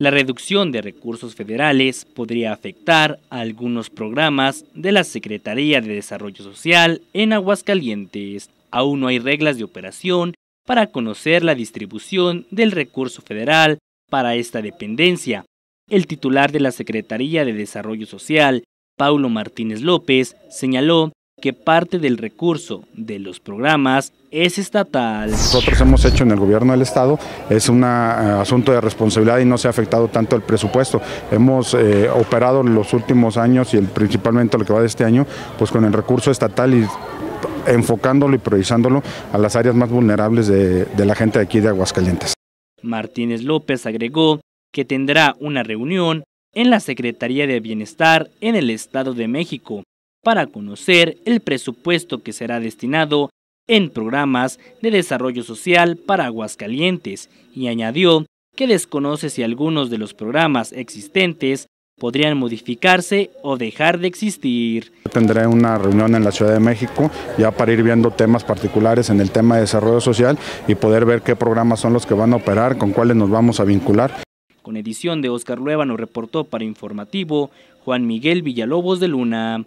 La reducción de recursos federales podría afectar a algunos programas de la Secretaría de Desarrollo Social en Aguascalientes. Aún no hay reglas de operación para conocer la distribución del recurso federal para esta dependencia. El titular de la Secretaría de Desarrollo Social, Paulo Martínez López, señaló que parte del recurso de los programas es estatal. Nosotros hemos hecho en el gobierno del estado, es un eh, asunto de responsabilidad y no se ha afectado tanto el presupuesto. Hemos eh, operado en los últimos años y principalmente lo que va de este año, pues con el recurso estatal y enfocándolo y priorizándolo a las áreas más vulnerables de, de la gente de aquí de Aguascalientes. Martínez López agregó que tendrá una reunión en la Secretaría de Bienestar en el Estado de México para conocer el presupuesto que será destinado en programas de desarrollo social para Aguascalientes y añadió que desconoce si algunos de los programas existentes podrían modificarse o dejar de existir. Tendré una reunión en la Ciudad de México ya para ir viendo temas particulares en el tema de desarrollo social y poder ver qué programas son los que van a operar, con cuáles nos vamos a vincular. Con edición de Oscar nos reportó para Informativo Juan Miguel Villalobos de Luna.